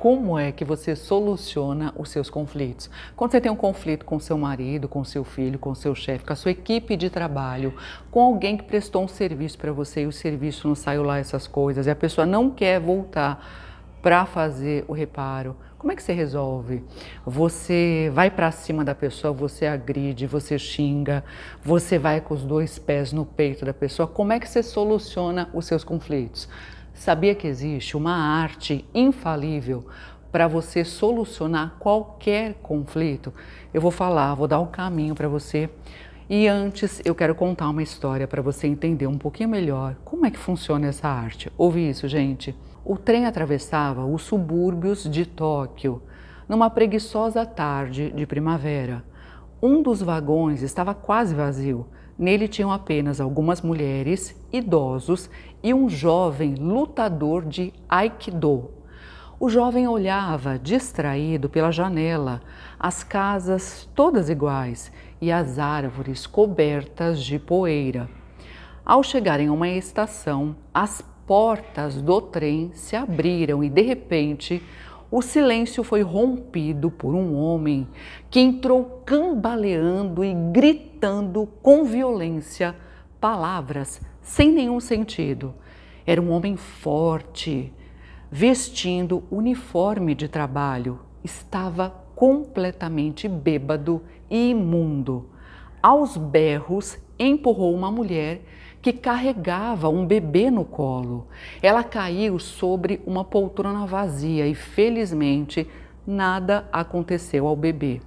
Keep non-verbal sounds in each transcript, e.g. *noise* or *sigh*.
Como é que você soluciona os seus conflitos? Quando você tem um conflito com seu marido, com seu filho, com seu chefe, com a sua equipe de trabalho, com alguém que prestou um serviço para você e o serviço não saiu lá essas coisas, e a pessoa não quer voltar para fazer o reparo, como é que você resolve? Você vai para cima da pessoa, você agride, você xinga, você vai com os dois pés no peito da pessoa. Como é que você soluciona os seus conflitos? Sabia que existe uma arte infalível para você solucionar qualquer conflito? Eu vou falar, vou dar o um caminho para você. E antes, eu quero contar uma história para você entender um pouquinho melhor como é que funciona essa arte. Ouvi isso, gente. O trem atravessava os subúrbios de Tóquio numa preguiçosa tarde de primavera. Um dos vagões estava quase vazio, Nele tinham apenas algumas mulheres, idosos e um jovem lutador de Aikido. O jovem olhava, distraído, pela janela, as casas todas iguais e as árvores cobertas de poeira. Ao chegarem a uma estação, as portas do trem se abriram e, de repente, o silêncio foi rompido por um homem que entrou cambaleando e gritando com violência palavras sem nenhum sentido. Era um homem forte, vestindo uniforme de trabalho. Estava completamente bêbado e imundo. Aos berros, empurrou uma mulher que carregava um bebê no colo. Ela caiu sobre uma poltrona vazia e, felizmente, nada aconteceu ao bebê.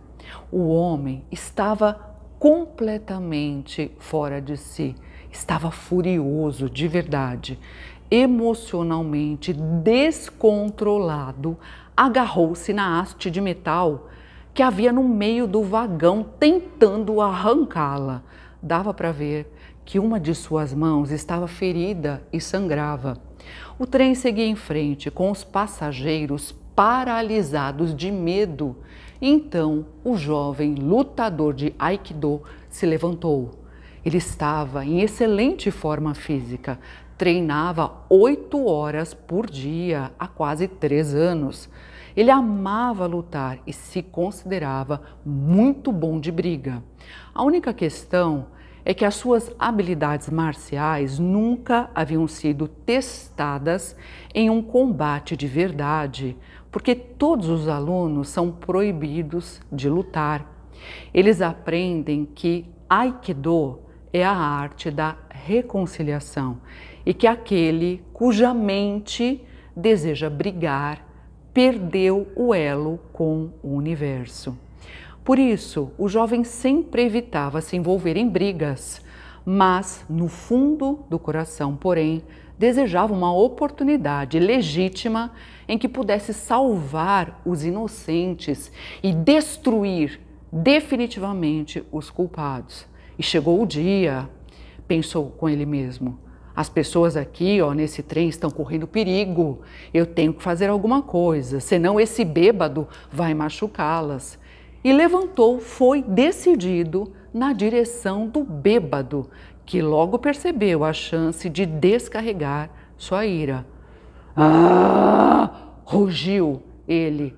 O homem estava completamente fora de si, estava furioso de verdade. Emocionalmente descontrolado, agarrou-se na haste de metal que havia no meio do vagão, tentando arrancá-la. Dava para ver que uma de suas mãos estava ferida e sangrava. O trem seguia em frente, com os passageiros paralisados de medo. Então, o jovem lutador de Aikido se levantou. Ele estava em excelente forma física, treinava oito horas por dia há quase três anos. Ele amava lutar e se considerava muito bom de briga. A única questão é que as suas habilidades marciais nunca haviam sido testadas em um combate de verdade, porque todos os alunos são proibidos de lutar. Eles aprendem que Aikido é a arte da reconciliação e que aquele cuja mente deseja brigar perdeu o elo com o universo. Por isso, o jovem sempre evitava se envolver em brigas, mas, no fundo do coração, porém, desejava uma oportunidade legítima em que pudesse salvar os inocentes e destruir definitivamente os culpados. E chegou o dia, pensou com ele mesmo. As pessoas aqui, ó, nesse trem estão correndo perigo. Eu tenho que fazer alguma coisa, senão esse bêbado vai machucá-las e levantou, foi decidido na direção do bêbado, que logo percebeu a chance de descarregar sua ira. Ah! rugiu ele.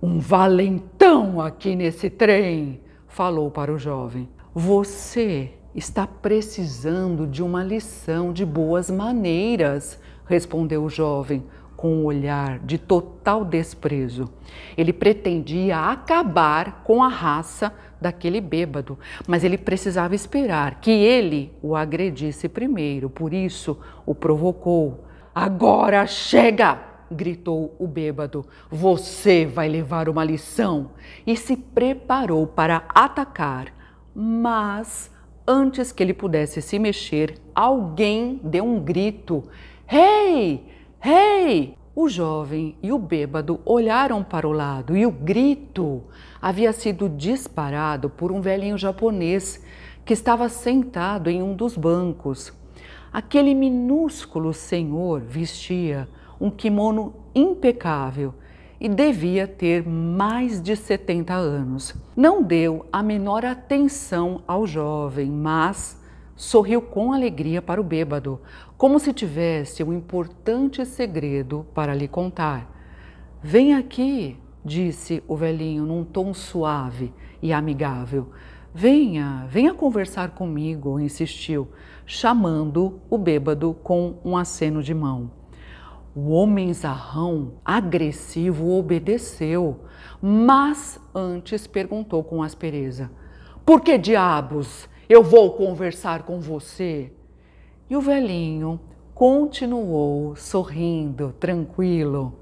Um valentão aqui nesse trem, falou para o jovem. Você está precisando de uma lição de boas maneiras, respondeu o jovem, com um olhar de total desprezo. Ele pretendia acabar com a raça daquele bêbado, mas ele precisava esperar que ele o agredisse primeiro, por isso o provocou. Agora chega! gritou o bêbado. Você vai levar uma lição! E se preparou para atacar, mas antes que ele pudesse se mexer, alguém deu um grito: Hey! Hey! O jovem e o bêbado olharam para o lado e o grito havia sido disparado por um velhinho japonês que estava sentado em um dos bancos. Aquele minúsculo senhor vestia um kimono impecável e devia ter mais de 70 anos. Não deu a menor atenção ao jovem, mas sorriu com alegria para o bêbado, como se tivesse um importante segredo para lhe contar. Vem aqui, disse o velhinho num tom suave e amigável. Venha, venha conversar comigo, insistiu, chamando o bêbado com um aceno de mão. O homem zarrão, agressivo, obedeceu, mas antes perguntou com aspereza: Por que diabos eu vou conversar com você? E o velhinho continuou sorrindo, tranquilo,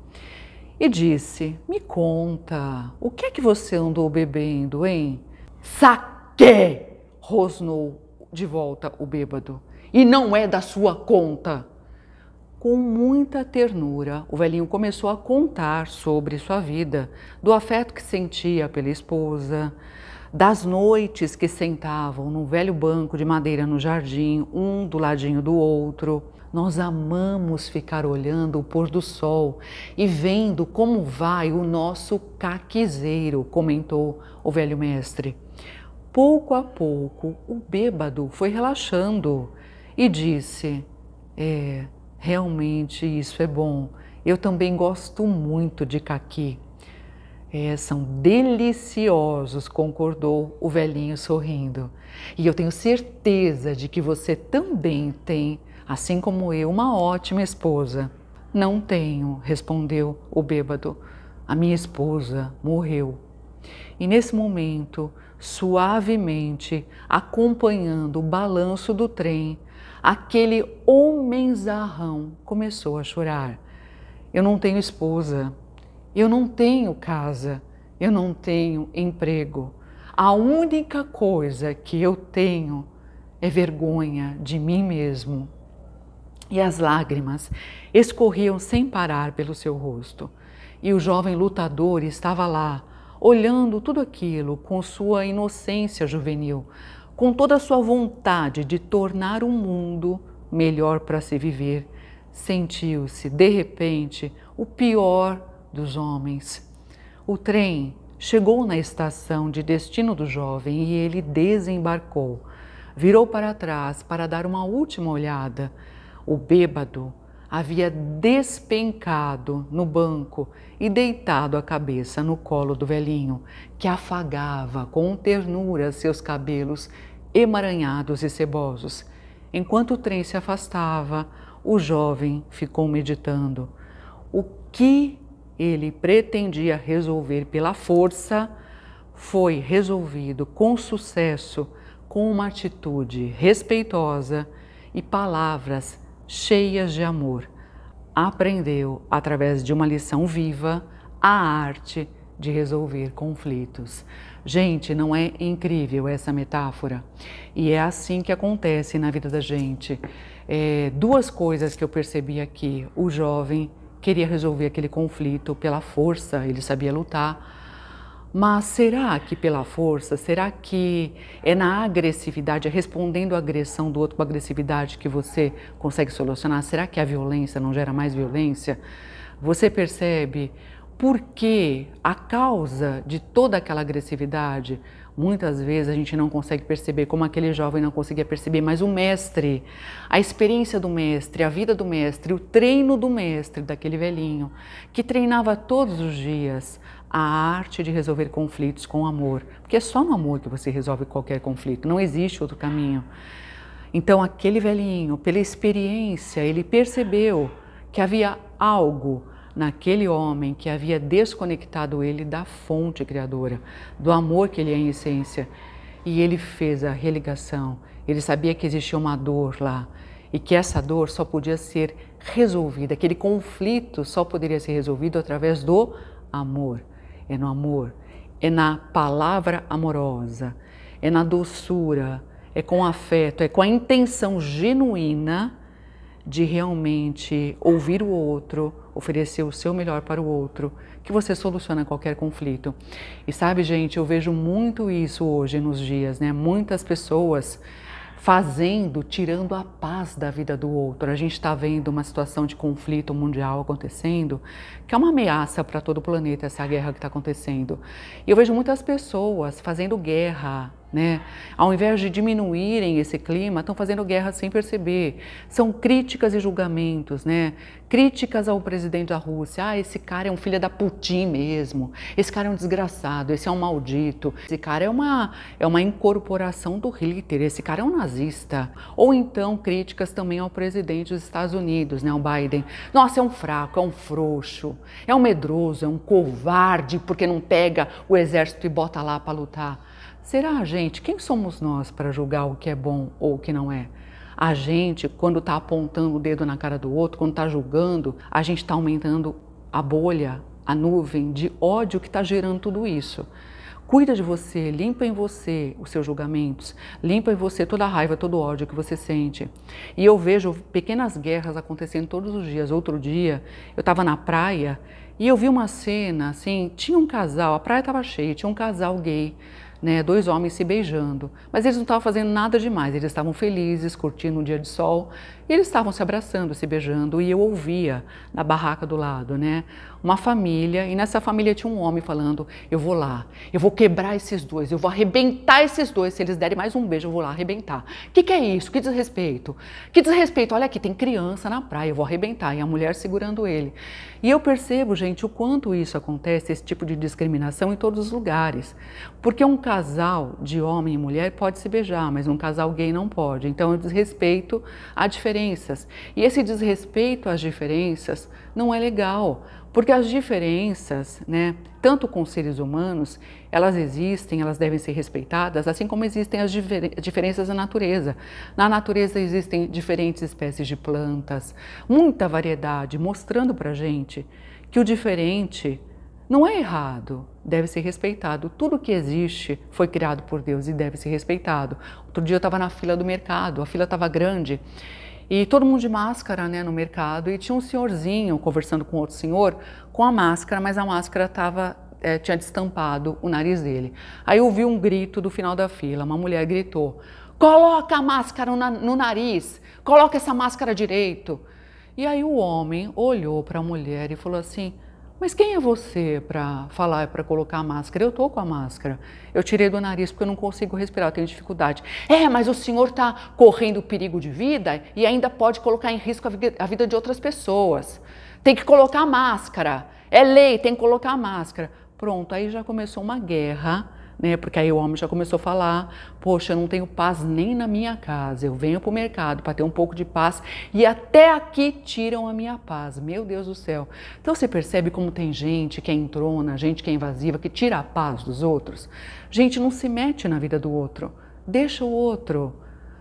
e disse: Me conta, o que é que você andou bebendo, hein? Saque! rosnou de volta o bêbado. E não é da sua conta. Com muita ternura, o velhinho começou a contar sobre sua vida, do afeto que sentia pela esposa, das noites que sentavam num velho banco de madeira no jardim, um do ladinho do outro. Nós amamos ficar olhando o pôr do sol e vendo como vai o nosso caquizeiro, comentou o velho mestre. Pouco a pouco, o bêbado foi relaxando e disse: É, realmente isso é bom. Eu também gosto muito de caqui. É, são deliciosos, concordou o velhinho sorrindo. E eu tenho certeza de que você também tem, assim como eu, uma ótima esposa. Não tenho, respondeu o bêbado. A minha esposa morreu. E nesse momento, suavemente, acompanhando o balanço do trem, aquele homenzarrão começou a chorar. Eu não tenho esposa, eu não tenho casa, eu não tenho emprego. A única coisa que eu tenho é vergonha de mim mesmo. E as lágrimas escorriam sem parar pelo seu rosto. E o jovem lutador estava lá, olhando tudo aquilo com sua inocência juvenil, com toda a sua vontade de tornar o mundo melhor para se viver. Sentiu-se, de repente, o pior dos homens. O trem chegou na estação de destino do jovem e ele desembarcou. Virou para trás para dar uma última olhada. O bêbado havia despencado no banco e deitado a cabeça no colo do velhinho, que afagava com ternura seus cabelos emaranhados e cebosos. Enquanto o trem se afastava, o jovem ficou meditando. O que ele pretendia resolver pela força foi resolvido com sucesso, com uma atitude respeitosa e palavras cheias de amor. Aprendeu, através de uma lição viva, a arte de resolver conflitos. Gente, não é incrível essa metáfora? E é assim que acontece na vida da gente. É, duas coisas que eu percebi aqui: o jovem queria resolver aquele conflito pela força, ele sabia lutar. Mas será que pela força, será que é na agressividade, é respondendo à agressão do outro com agressividade que você consegue solucionar? Será que a violência não gera mais violência? Você percebe por que a causa de toda aquela agressividade Muitas vezes a gente não consegue perceber, como aquele jovem não conseguia perceber, mas o mestre, a experiência do mestre, a vida do mestre, o treino do mestre, daquele velhinho, que treinava todos os dias a arte de resolver conflitos com amor. Porque é só no amor que você resolve qualquer conflito, não existe outro caminho. Então, aquele velhinho, pela experiência, ele percebeu que havia algo naquele homem que havia desconectado ele da fonte criadora, do amor que ele é em essência. E ele fez a religação. Ele sabia que existia uma dor lá e que essa dor só podia ser resolvida, aquele conflito só poderia ser resolvido através do amor. É no amor, é na palavra amorosa, é na doçura, é com afeto, é com a intenção genuína de realmente ouvir o outro, oferecer o seu melhor para o outro, que você soluciona qualquer conflito. E sabe, gente, eu vejo muito isso hoje nos dias, né? Muitas pessoas fazendo, tirando a paz da vida do outro. A gente está vendo uma situação de conflito mundial acontecendo, que é uma ameaça para todo o planeta, essa guerra que está acontecendo. E eu vejo muitas pessoas fazendo guerra né? Ao invés de diminuírem esse clima, estão fazendo guerra sem perceber. São críticas e julgamentos, né? Críticas ao presidente da Rússia. Ah, esse cara é um filho da Putin mesmo. Esse cara é um desgraçado. Esse é um maldito. Esse cara é uma é uma incorporação do Hitler. Esse cara é um nazista. Ou então críticas também ao presidente dos Estados Unidos, né? Ao Biden. Nossa, é um fraco, é um frouxo, é um medroso, é um covarde porque não pega o exército e bota lá para lutar. Será a gente? Quem somos nós para julgar o que é bom ou o que não é? A gente, quando está apontando o dedo na cara do outro, quando está julgando, a gente está aumentando a bolha, a nuvem de ódio que está gerando tudo isso. Cuida de você, limpa em você os seus julgamentos, limpa em você toda a raiva, todo o ódio que você sente. E eu vejo pequenas guerras acontecendo todos os dias. Outro dia, eu estava na praia e eu vi uma cena assim: tinha um casal, a praia estava cheia, tinha um casal gay né, dois homens se beijando. Mas eles não estavam fazendo nada demais, eles estavam felizes, curtindo um dia de sol, e eles estavam se abraçando, se beijando, e eu ouvia na barraca do lado, né, uma família, e nessa família tinha um homem falando: Eu vou lá, eu vou quebrar esses dois, eu vou arrebentar esses dois. Se eles derem mais um beijo, eu vou lá arrebentar. O que, que, é isso? Que desrespeito. Que desrespeito. Olha aqui, tem criança na praia, eu vou arrebentar. E a mulher segurando ele. E eu percebo, gente, o quanto isso acontece, esse tipo de discriminação em todos os lugares. Porque um casal de homem e mulher pode se beijar, mas um casal gay não pode. Então, eu desrespeito a diferenças. E esse desrespeito às diferenças não é legal, porque as diferenças, né, tanto com os seres humanos, elas existem, elas devem ser respeitadas, assim como existem as difer diferenças na natureza. Na natureza existem diferentes espécies de plantas, muita variedade, mostrando para a gente que o diferente não é errado, deve ser respeitado. Tudo que existe foi criado por Deus e deve ser respeitado. Outro dia eu estava na fila do mercado, a fila estava grande e todo mundo de máscara, né, no mercado. E tinha um senhorzinho conversando com outro senhor com a máscara, mas a máscara tava, é, tinha destampado o nariz dele. Aí eu ouvi um grito do final da fila. Uma mulher gritou: Coloca a máscara no, no nariz! Coloca essa máscara direito! E aí o homem olhou para a mulher e falou assim: mas quem é você para falar, para colocar a máscara? Eu tô com a máscara. Eu tirei do nariz porque eu não consigo respirar, eu tenho dificuldade. É, mas o senhor está correndo perigo de vida e ainda pode colocar em risco a vida de outras pessoas. Tem que colocar a máscara. É lei, tem que colocar a máscara. Pronto, aí já começou uma guerra né? Porque aí o homem já começou a falar: Poxa, eu não tenho paz nem na minha casa, eu venho para o mercado para ter um pouco de paz e até aqui tiram a minha paz. Meu Deus do céu. Então você percebe como tem gente que é entrona, gente que é invasiva, que tira a paz dos outros? Gente, não se mete na vida do outro, deixa o outro.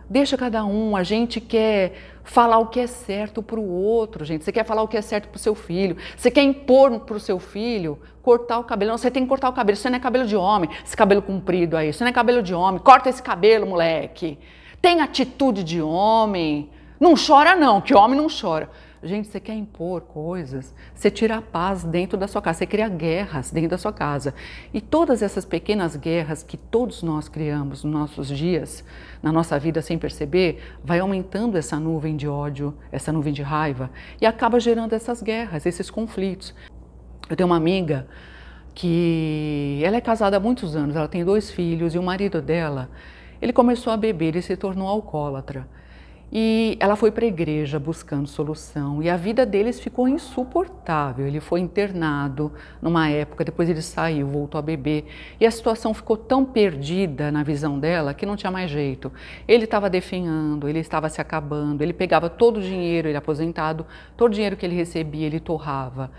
Deixa cada um, a gente quer falar o que é certo para o outro, gente. Você quer falar o que é certo para o seu filho. Você quer impor para o seu filho cortar o cabelo. Não, você tem que cortar o cabelo. Isso não é cabelo de homem, esse cabelo comprido aí. Isso não é cabelo de homem. Corta esse cabelo, moleque. Tem atitude de homem. Não chora não, que homem não chora. Gente, você quer impor coisas, você tira a paz dentro da sua casa, você cria guerras dentro da sua casa. E todas essas pequenas guerras que todos nós criamos nos nossos dias, na nossa vida sem perceber, vai aumentando essa nuvem de ódio, essa nuvem de raiva e acaba gerando essas guerras, esses conflitos. Eu tenho uma amiga que ela é casada há muitos anos, ela tem dois filhos e o marido dela, ele começou a beber e se tornou alcoólatra. E ela foi para a igreja buscando solução e a vida deles ficou insuportável. Ele foi internado numa época, depois ele saiu, voltou a beber e a situação ficou tão perdida na visão dela que não tinha mais jeito. Ele estava definhando, ele estava se acabando, ele pegava todo o dinheiro, ele aposentado, todo o dinheiro que ele recebia, ele torrava.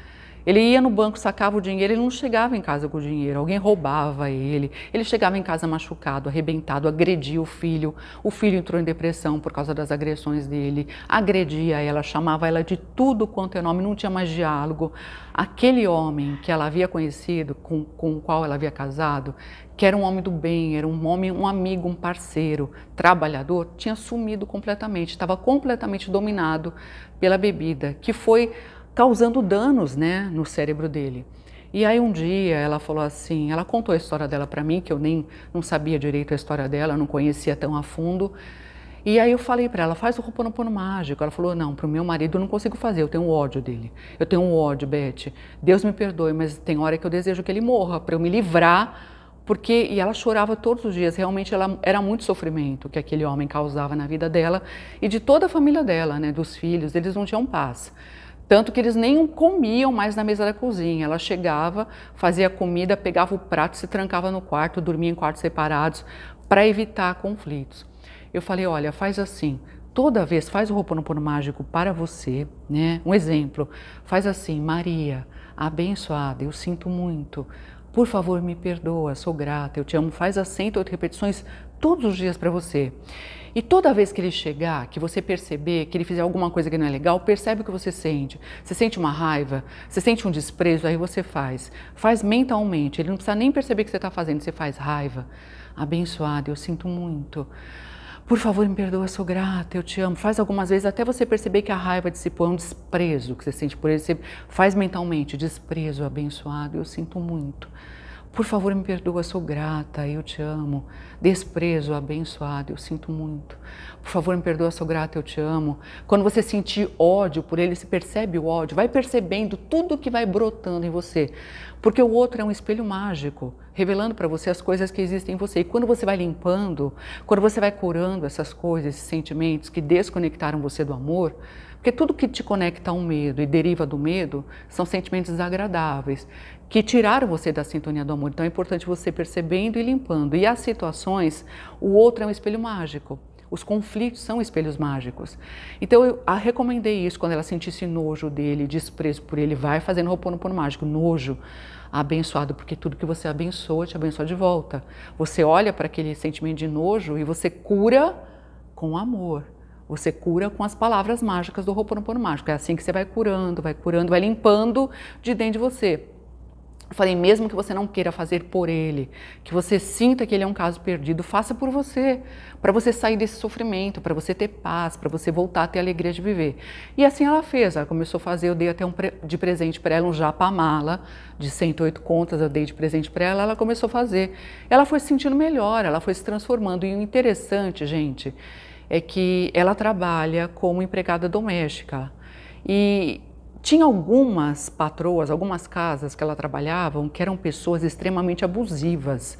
Ele ia no banco, sacava o dinheiro, ele não chegava em casa com o dinheiro, alguém roubava ele. Ele chegava em casa machucado, arrebentado, agredia o filho. O filho entrou em depressão por causa das agressões dele, agredia ela, chamava ela de tudo quanto é nome, não tinha mais diálogo. Aquele homem que ela havia conhecido, com, com o qual ela havia casado, que era um homem do bem, era um homem, um amigo, um parceiro, trabalhador, tinha sumido completamente, estava completamente dominado pela bebida, que foi causando danos né, no cérebro dele. E aí um dia ela falou assim, ela contou a história dela para mim, que eu nem não sabia direito a história dela, não conhecia tão a fundo. E aí eu falei para ela, faz o Roponopono mágico. Ela falou, não, para o meu marido eu não consigo fazer, eu tenho ódio dele. Eu tenho um ódio, Beth. Deus me perdoe, mas tem hora que eu desejo que ele morra, para eu me livrar porque e ela chorava todos os dias. Realmente ela era muito sofrimento que aquele homem causava na vida dela e de toda a família dela, né, dos filhos. Eles não tinham paz. Tanto que eles nem comiam mais na mesa da cozinha. Ela chegava, fazia comida, pegava o prato, se trancava no quarto, dormia em quartos separados, para evitar conflitos. Eu falei: olha, faz assim. Toda vez faz o Roponopono mágico para você, né? Um exemplo, faz assim, Maria, abençoada, eu sinto muito. Por favor, me perdoa, sou grata, eu te amo. Faz as 108 repetições todos os dias para você. E toda vez que ele chegar, que você perceber que ele fizer alguma coisa que não é legal, percebe o que você sente. Você sente uma raiva, você sente um desprezo, aí você faz. Faz mentalmente, ele não precisa nem perceber o que você está fazendo, você faz raiva. Abençoado, eu sinto muito. Por favor, me perdoa, sou grata, eu te amo. Faz algumas vezes até você perceber que a raiva dissipou, é um desprezo que você sente por ele. Você faz mentalmente, desprezo, abençoado, eu sinto muito. Por favor, me perdoa, sou grata, eu te amo. Desprezo, abençoado, eu sinto muito. Por favor, me perdoa, sou grata, eu te amo. Quando você sentir ódio por ele, se percebe o ódio, vai percebendo tudo que vai brotando em você. Porque o outro é um espelho mágico, revelando para você as coisas que existem em você. E quando você vai limpando, quando você vai curando essas coisas, esses sentimentos que desconectaram você do amor, porque tudo que te conecta ao medo e deriva do medo são sentimentos desagradáveis que tiraram você da sintonia do amor. Então é importante você percebendo e limpando. E as situações, o outro é um espelho mágico. Os conflitos são espelhos mágicos. Então eu recomendei isso quando ela sentisse nojo dele, desprezo por ele, vai fazendo no mágico, nojo, abençoado, porque tudo que você abençoa te abençoa de volta. Você olha para aquele sentimento de nojo e você cura com amor. Você cura com as palavras mágicas do Ho'oponopono mágico. É assim que você vai curando, vai curando, vai limpando de dentro de você. Eu falei, mesmo que você não queira fazer por ele, que você sinta que ele é um caso perdido, faça por você, para você sair desse sofrimento, para você ter paz, para você voltar a ter a alegria de viver. E assim ela fez, ela começou a fazer, eu dei até um de presente para ela um japamala de 108 contas, eu dei de presente para ela, ela começou a fazer. Ela foi se sentindo melhor, ela foi se transformando. E o interessante, gente, é que ela trabalha como empregada doméstica. E tinha algumas patroas, algumas casas que ela trabalhava, que eram pessoas extremamente abusivas.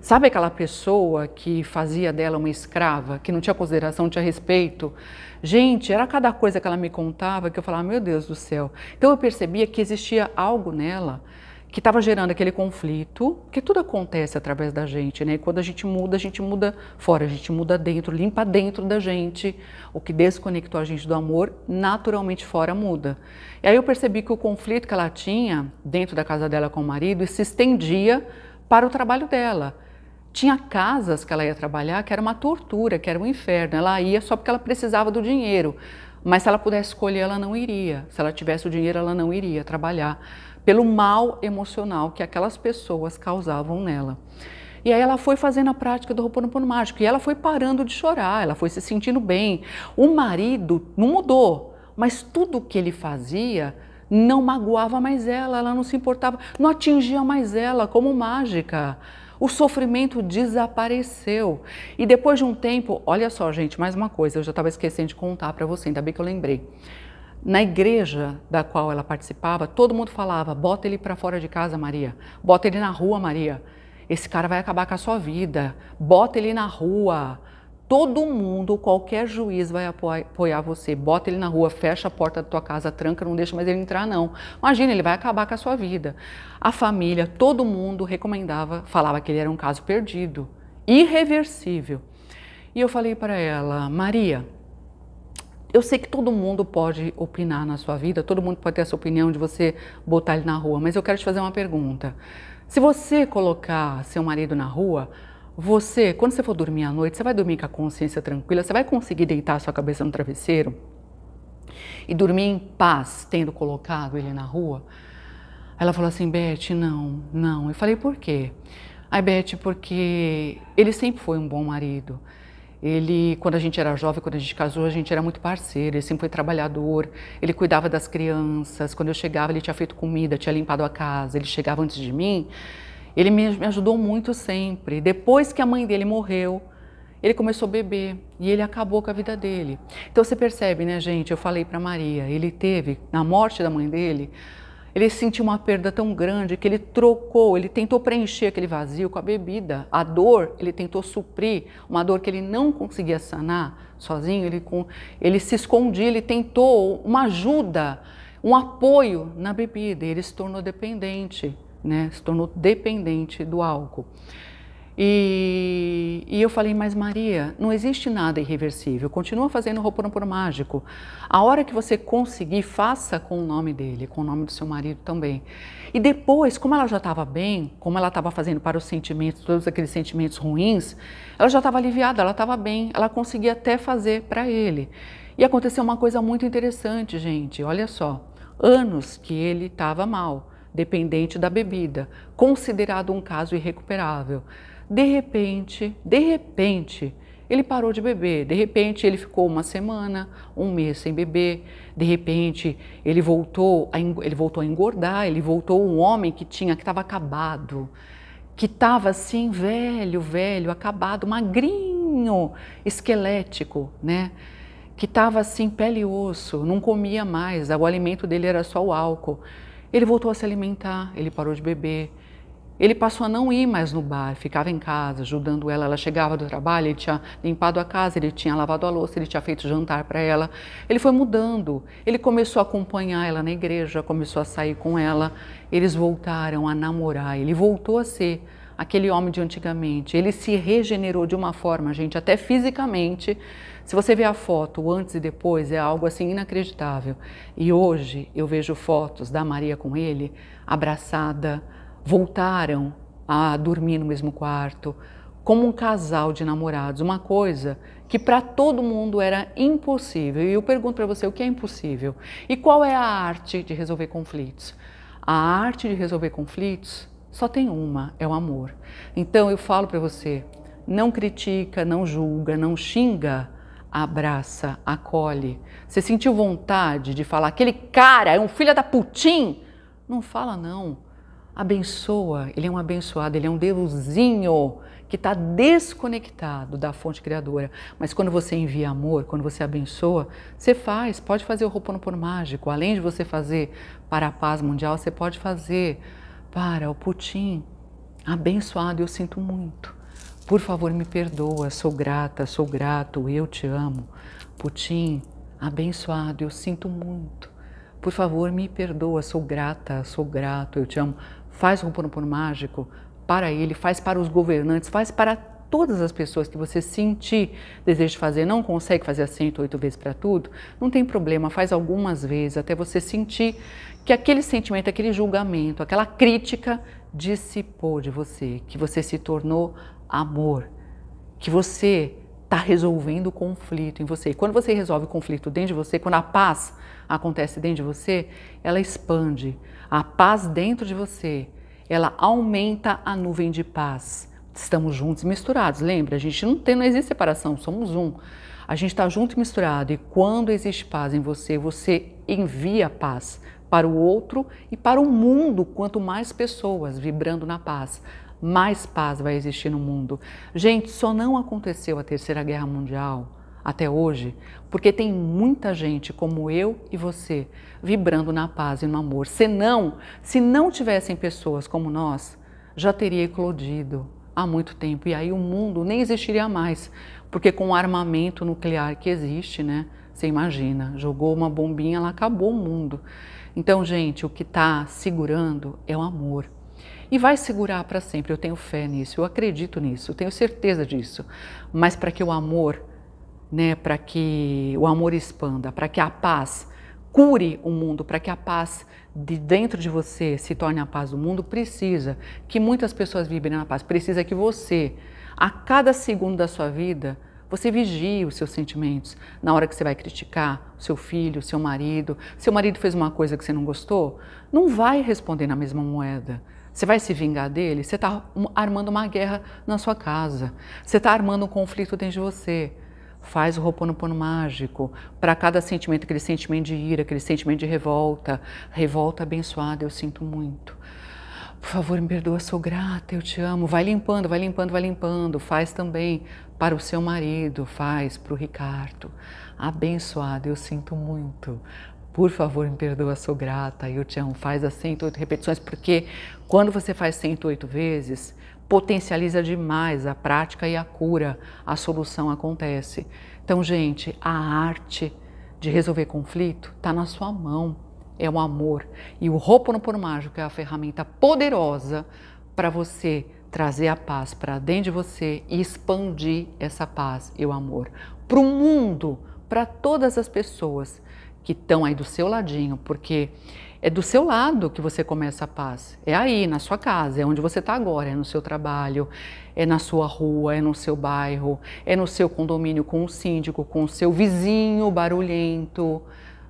Sabe aquela pessoa que fazia dela uma escrava, que não tinha consideração, não tinha respeito? Gente, era cada coisa que ela me contava que eu falava, meu Deus do céu. Então eu percebia que existia algo nela que estava gerando aquele conflito, que tudo acontece através da gente, né? E quando a gente muda, a gente muda fora, a gente muda dentro, limpa dentro da gente. O que desconectou a gente do amor, naturalmente fora muda. E aí eu percebi que o conflito que ela tinha dentro da casa dela com o marido se estendia para o trabalho dela. Tinha casas que ela ia trabalhar que era uma tortura, que era um inferno. Ela ia só porque ela precisava do dinheiro. Mas se ela pudesse escolher, ela não iria. Se ela tivesse o dinheiro, ela não iria trabalhar pelo mal emocional que aquelas pessoas causavam nela. E aí ela foi fazendo a prática do Ho'oponopono mágico e ela foi parando de chorar, ela foi se sentindo bem. O marido não mudou, mas tudo que ele fazia não magoava mais ela, ela não se importava, não atingia mais ela como mágica. O sofrimento desapareceu. E depois de um tempo, olha só, gente, mais uma coisa, eu já estava esquecendo de contar para você, ainda bem que eu lembrei na igreja da qual ela participava, todo mundo falava: bota ele para fora de casa, Maria. Bota ele na rua, Maria. Esse cara vai acabar com a sua vida. Bota ele na rua. Todo mundo, qualquer juiz vai apoiar você. Bota ele na rua, fecha a porta da tua casa, tranca, não deixa mais ele entrar, não. Imagina, ele vai acabar com a sua vida. A família, todo mundo recomendava, falava que ele era um caso perdido, irreversível. E eu falei para ela, Maria, eu sei que todo mundo pode opinar na sua vida, todo mundo pode ter essa opinião de você botar ele na rua, mas eu quero te fazer uma pergunta. Se você colocar seu marido na rua, você, quando você for dormir à noite, você vai dormir com a consciência tranquila, você vai conseguir deitar sua cabeça no travesseiro e dormir em paz, tendo colocado ele na rua? Ela falou assim, Beth, não, não. Eu falei, por quê? Ai, Beth, porque ele sempre foi um bom marido. Ele, quando a gente era jovem, quando a gente casou, a gente era muito parceiro, ele sempre foi trabalhador, ele cuidava das crianças, quando eu chegava ele tinha feito comida, tinha limpado a casa, ele chegava antes de mim. Ele me, me ajudou muito sempre. Depois que a mãe dele morreu, ele começou a beber e ele acabou com a vida dele. Então você percebe, né, gente? Eu falei para Maria, ele teve na morte da mãe dele ele sentiu uma perda tão grande que ele trocou, ele tentou preencher aquele vazio com a bebida. A dor, ele tentou suprir, uma dor que ele não conseguia sanar sozinho, ele, ele se escondia, ele tentou uma ajuda, um apoio na bebida, e ele se tornou dependente, né? se tornou dependente do álcool. E, e, eu falei, mas Maria, não existe nada irreversível, continua fazendo por mágico. A hora que você conseguir, faça com o nome dele, com o nome do seu marido também. E depois, como ela já estava bem, como ela estava fazendo para os sentimentos, todos aqueles sentimentos ruins, ela já estava aliviada, ela estava bem, ela conseguia até fazer para ele. E aconteceu uma coisa muito interessante, gente, olha só. Anos que ele estava mal, dependente da bebida, considerado um caso irrecuperável. De repente, de repente, ele parou de beber. De repente, ele ficou uma semana, um mês sem beber. De repente, ele voltou a, ele voltou a engordar. Ele voltou um homem que tinha que estava acabado, que estava assim velho, velho, acabado, magrinho, esquelético, né? Que estava assim pele e osso, não comia mais. O alimento dele era só o álcool. Ele voltou a se alimentar. Ele parou de beber ele passou a não ir mais no bar, ficava em casa ajudando ela. Ela chegava do trabalho, ele tinha limpado a casa, ele tinha lavado a louça, ele tinha feito jantar para ela. Ele foi mudando. Ele começou a acompanhar ela na igreja, começou a sair com ela. Eles voltaram a namorar. Ele voltou a ser aquele homem de antigamente. Ele se regenerou de uma forma, gente, até fisicamente. Se você vê a foto antes e depois, é algo assim inacreditável. E hoje eu vejo fotos da Maria com ele, abraçada voltaram a dormir no mesmo quarto, como um casal de namorados, uma coisa que para todo mundo era impossível. E eu pergunto para você o que é impossível e qual é a arte de resolver conflitos. A arte de resolver conflitos só tem uma, é o amor. Então eu falo para você, não critica, não julga, não xinga, abraça, acolhe. Você sentiu vontade de falar aquele cara é um filho da Putin, Não fala não abençoa, ele é um abençoado, ele é um deusinho que está desconectado da fonte criadora. Mas quando você envia amor, quando você abençoa, você faz, pode fazer o Ho'oponopono mágico. Além de você fazer para a paz mundial, você pode fazer para o Putin. Abençoado, eu sinto muito. Por favor, me perdoa, sou grata, sou grato, eu te amo. Putin, abençoado, eu sinto muito. Por favor, me perdoa, sou grata, sou grato, eu te amo faz Ho'oponopono mágico para ele, faz para os governantes, faz para todas as pessoas que você sentir desejo de fazer, não consegue fazer as 108 vezes para tudo, não tem problema, faz algumas vezes até você sentir que aquele sentimento, aquele julgamento, aquela crítica dissipou de você, que você se tornou amor, que você está resolvendo o conflito em você. E quando você resolve o conflito dentro de você, quando a paz acontece dentro de você, ela expande a paz dentro de você, ela aumenta a nuvem de paz. Estamos juntos e misturados, lembra? A gente não tem, não existe separação, somos um. A gente está junto e misturado. E quando existe paz em você, você envia paz para o outro e para o mundo. Quanto mais pessoas vibrando na paz, mais paz vai existir no mundo. Gente, só não aconteceu a Terceira Guerra Mundial até hoje porque tem muita gente como eu e você vibrando na paz e no amor. Senão, se não tivessem pessoas como nós, já teria eclodido há muito tempo e aí o mundo nem existiria mais, porque com o armamento nuclear que existe, né? Você imagina, jogou uma bombinha, ela acabou o mundo. Então, gente, o que está segurando é o amor e vai segurar para sempre. Eu tenho fé nisso, eu acredito nisso, eu tenho certeza disso. Mas para que o amor né, para que o amor expanda, para que a paz cure o mundo, para que a paz de dentro de você se torne a paz do mundo, precisa que muitas pessoas vivem na paz, precisa que você, a cada segundo da sua vida, você vigie os seus sentimentos na hora que você vai criticar o seu filho, o seu marido. Seu marido fez uma coisa que você não gostou, não vai responder na mesma moeda. Você vai se vingar dele? Você está armando uma guerra na sua casa. Você está armando um conflito dentro de você faz o Roponopono mágico para cada sentimento, aquele sentimento de ira, aquele sentimento de revolta, revolta abençoada, eu sinto muito. Por favor, me perdoa, sou grata, eu te amo. Vai limpando, vai limpando, vai limpando. Faz também para o seu marido, faz para o Ricardo. Abençoada, eu sinto muito. Por favor, me perdoa, sou grata, eu te amo. Faz as 108 repetições, porque quando você faz 108 vezes, potencializa demais a prática e a cura, a solução acontece. Então, gente, a arte de resolver conflito está na sua mão, é o amor. E o Ho'oponopono Mágico é a ferramenta poderosa para você trazer a paz para dentro de você e expandir essa paz e o amor para o mundo, para todas as pessoas que estão aí do seu ladinho, porque é do seu lado que você começa a paz. É aí, na sua casa, é onde você está agora, é no seu trabalho, é na sua rua, é no seu bairro, é no seu condomínio com o síndico, com o seu vizinho barulhento.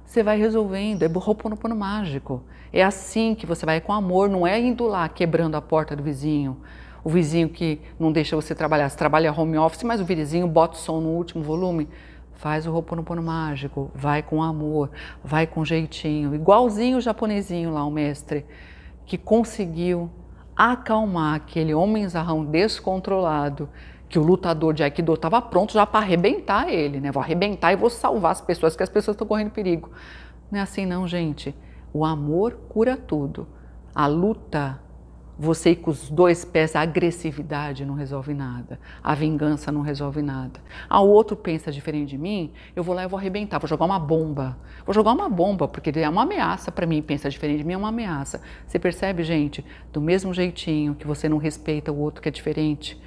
Você vai resolvendo, é burroponopono mágico. É assim que você vai, é com amor, não é indo lá quebrando a porta do vizinho. O vizinho que não deixa você trabalhar, você trabalha home office, mas o vizinho bota o som no último volume. Faz o Roponopono mágico, vai com amor, vai com jeitinho, igualzinho o japonesinho lá, o mestre, que conseguiu acalmar aquele homenzarrão descontrolado, que o lutador de Aikido estava pronto já para arrebentar ele, né? Vou arrebentar e vou salvar as pessoas, que as pessoas estão correndo perigo. Não é assim não, gente. O amor cura tudo. A luta você ir com os dois pés, a agressividade não resolve nada, a vingança não resolve nada. Ah, o outro pensa diferente de mim, eu vou lá e vou arrebentar, vou jogar uma bomba. Vou jogar uma bomba, porque ele é uma ameaça para mim, pensa diferente de mim é uma ameaça. Você percebe, gente? Do mesmo jeitinho que você não respeita o outro que é diferente.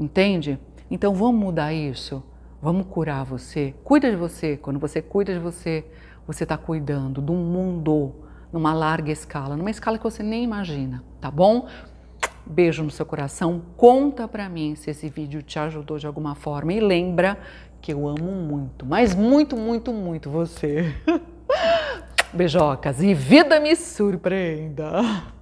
Entende? Então vamos mudar isso. Vamos curar você. Cuida de você. Quando você cuida de você, você está cuidando do mundo numa larga escala, numa escala que você nem imagina, tá bom? Beijo no seu coração, conta pra mim se esse vídeo te ajudou de alguma forma e lembra que eu amo muito, mas muito, muito, muito você. *laughs* Beijocas e vida me surpreenda!